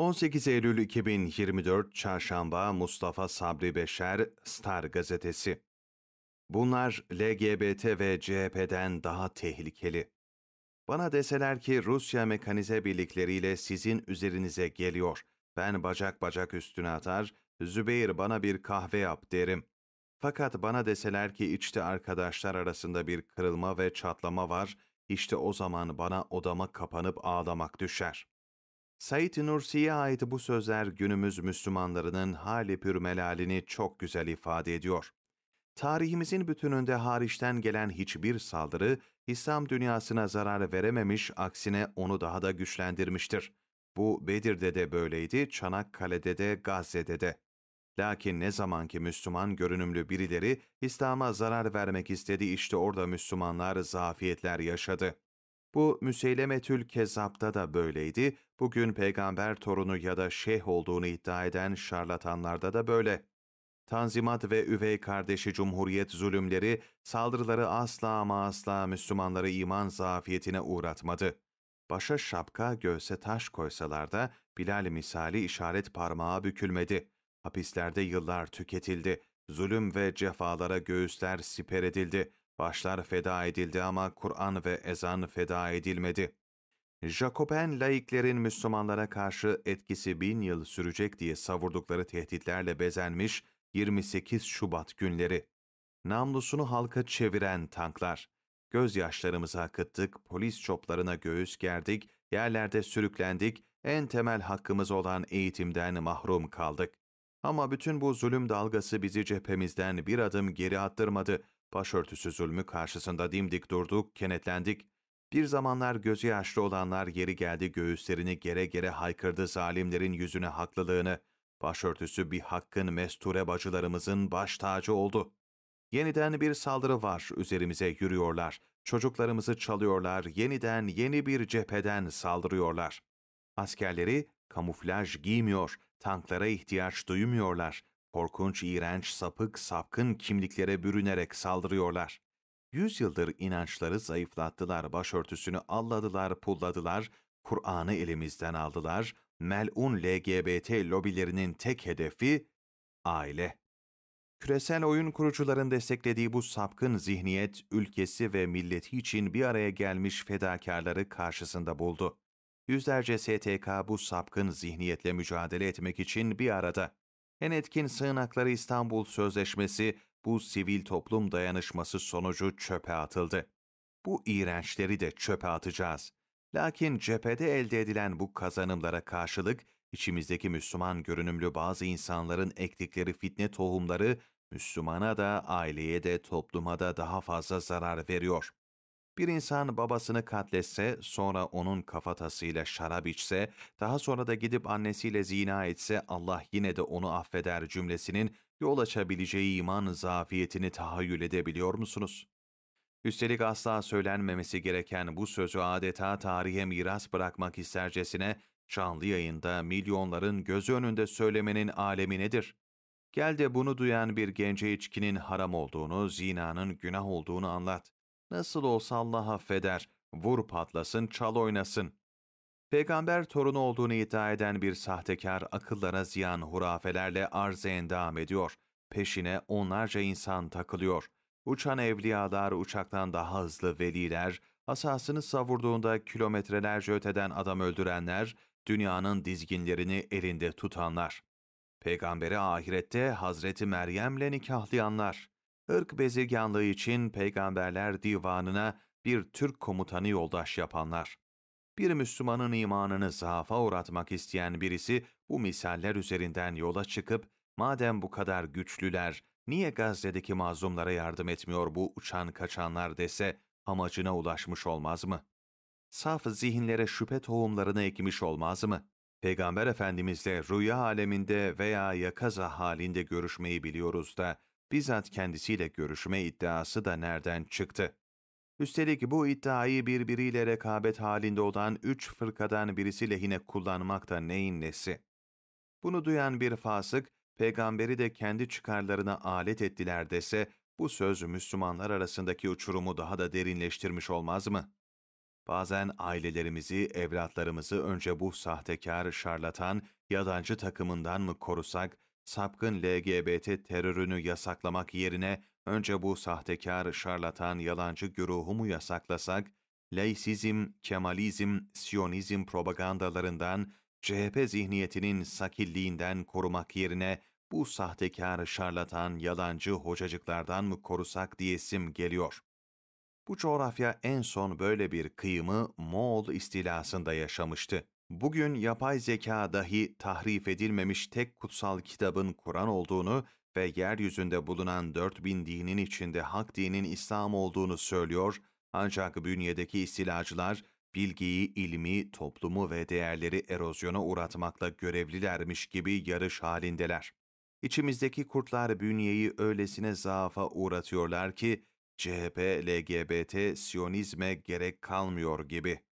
18 Eylül 2024 Çarşamba Mustafa Sabri Beşer Star Gazetesi Bunlar LGBT ve CHP'den daha tehlikeli. Bana deseler ki Rusya mekanize birlikleriyle sizin üzerinize geliyor. Ben bacak bacak üstüne atar, Zübeyir bana bir kahve yap derim. Fakat bana deseler ki içte arkadaşlar arasında bir kırılma ve çatlama var, işte o zaman bana odama kapanıp ağlamak düşer. Said Nursi'ye ait bu sözler günümüz Müslümanlarının hali pürmelalini çok güzel ifade ediyor. Tarihimizin bütününde hariçten gelen hiçbir saldırı, İslam dünyasına zarar verememiş, aksine onu daha da güçlendirmiştir. Bu Bedir'de de böyleydi, Çanakkale'de de, Gazze'de de. Lakin ne zamanki Müslüman görünümlü birileri İslam'a zarar vermek istedi işte orada Müslümanlar zafiyetler yaşadı. Bu Müseylemetül Kezzap'ta da böyleydi, bugün peygamber torunu ya da şeyh olduğunu iddia eden şarlatanlarda da böyle. Tanzimat ve üvey kardeşi Cumhuriyet zulümleri, saldırıları asla ama asla Müslümanları iman zafiyetine uğratmadı. Başa şapka, göğse taş koysalar da Bilal misali işaret parmağı bükülmedi. Hapislerde yıllar tüketildi, zulüm ve cefalara göğüsler siper edildi.'' Başlar feda edildi ama Kur'an ve ezan feda edilmedi. Jacoben laiklerin Müslümanlara karşı etkisi bin yıl sürecek diye savurdukları tehditlerle bezenmiş 28 Şubat günleri. Namlusunu halka çeviren tanklar. Gözyaşlarımızı akıttık, polis çoplarına göğüs gerdik, yerlerde sürüklendik, en temel hakkımız olan eğitimden mahrum kaldık. Ama bütün bu zulüm dalgası bizi cephemizden bir adım geri attırmadı. Başörtüsü zulmü karşısında dimdik durduk, kenetlendik. Bir zamanlar gözü yaşlı olanlar yeri geldi göğüslerini gere gere haykırdı zalimlerin yüzüne haklılığını. Başörtüsü bir hakkın mesture bacılarımızın baş tacı oldu. Yeniden bir saldırı var, üzerimize yürüyorlar. Çocuklarımızı çalıyorlar, yeniden yeni bir cepheden saldırıyorlar. Askerleri kamuflaj giymiyor, tanklara ihtiyaç duymuyorlar. Korkunç, iğrenç, sapık, sapkın kimliklere bürünerek saldırıyorlar. Yüzyıldır inançları zayıflattılar, başörtüsünü alladılar, pulladılar, Kur'an'ı elimizden aldılar, melun LGBT lobilerinin tek hedefi aile. Küresel oyun kurucuların desteklediği bu sapkın zihniyet, ülkesi ve milleti için bir araya gelmiş fedakarları karşısında buldu. Yüzlerce STK bu sapkın zihniyetle mücadele etmek için bir arada. En etkin sığınakları İstanbul Sözleşmesi bu sivil toplum dayanışması sonucu çöpe atıldı. Bu iğrençleri de çöpe atacağız. Lakin cephede elde edilen bu kazanımlara karşılık içimizdeki Müslüman görünümlü bazı insanların ektikleri fitne tohumları Müslümana da, aileye de, topluma da daha fazla zarar veriyor. Bir insan babasını katletse, sonra onun kafatasıyla şarap içse, daha sonra da gidip annesiyle zina etse Allah yine de onu affeder cümlesinin yol açabileceği iman zafiyetini tahayyül edebiliyor musunuz? Üstelik asla söylenmemesi gereken bu sözü adeta tarihe miras bırakmak istercesine canlı yayında milyonların gözü önünde söylemenin alemi nedir? Gel de bunu duyan bir gence içkinin haram olduğunu, zinanın günah olduğunu anlat. Nasıl olsa Allah affeder, vur patlasın, çal oynasın. Peygamber torunu olduğunu iddia eden bir sahtekar akıllara ziyan hurafelerle arz endam ediyor. Peşine onlarca insan takılıyor. Uçan evliyalar uçaktan daha hızlı veliler, asasını savurduğunda kilometrelerce öteden adam öldürenler, dünyanın dizginlerini elinde tutanlar. Peygamberi ahirette Hazreti Meryem'le nikahlayanlar ırk bezirganlığı için peygamberler divanına bir Türk komutanı yoldaş yapanlar. Bir Müslümanın imanını zaafa uğratmak isteyen birisi bu misaller üzerinden yola çıkıp, madem bu kadar güçlüler, niye Gazze'deki mazlumlara yardım etmiyor bu uçan kaçanlar dese amacına ulaşmış olmaz mı? Saf zihinlere şüphe tohumlarını ekmiş olmaz mı? Peygamber Efendimizle rüya aleminde veya yakaza halinde görüşmeyi biliyoruz da, bizzat kendisiyle görüşme iddiası da nereden çıktı? Üstelik bu iddiayı birbiriyle rekabet halinde olan üç fırkadan birisi lehine kullanmak da neyin nesi? Bunu duyan bir fasık, peygamberi de kendi çıkarlarına alet ettiler dese, bu söz Müslümanlar arasındaki uçurumu daha da derinleştirmiş olmaz mı? Bazen ailelerimizi, evlatlarımızı önce bu sahtekar, şarlatan, yalancı takımından mı korusak, sapkın LGBT terörünü yasaklamak yerine önce bu sahtekar, şarlatan, yalancı güruhumu yasaklasak, laisizm, kemalizm, siyonizm propagandalarından, CHP zihniyetinin sakilliğinden korumak yerine bu sahtekar, şarlatan, yalancı hocacıklardan mı korusak diyesim geliyor. Bu coğrafya en son böyle bir kıyımı Moğol istilasında yaşamıştı bugün yapay zeka dahi tahrif edilmemiş tek kutsal kitabın Kur'an olduğunu ve yeryüzünde bulunan 4000 dinin içinde hak dinin İslam olduğunu söylüyor ancak bünyedeki istilacılar bilgiyi, ilmi, toplumu ve değerleri erozyona uğratmakla görevlilermiş gibi yarış halindeler. İçimizdeki kurtlar bünyeyi öylesine zaafa uğratıyorlar ki CHP, LGBT, Siyonizme gerek kalmıyor gibi.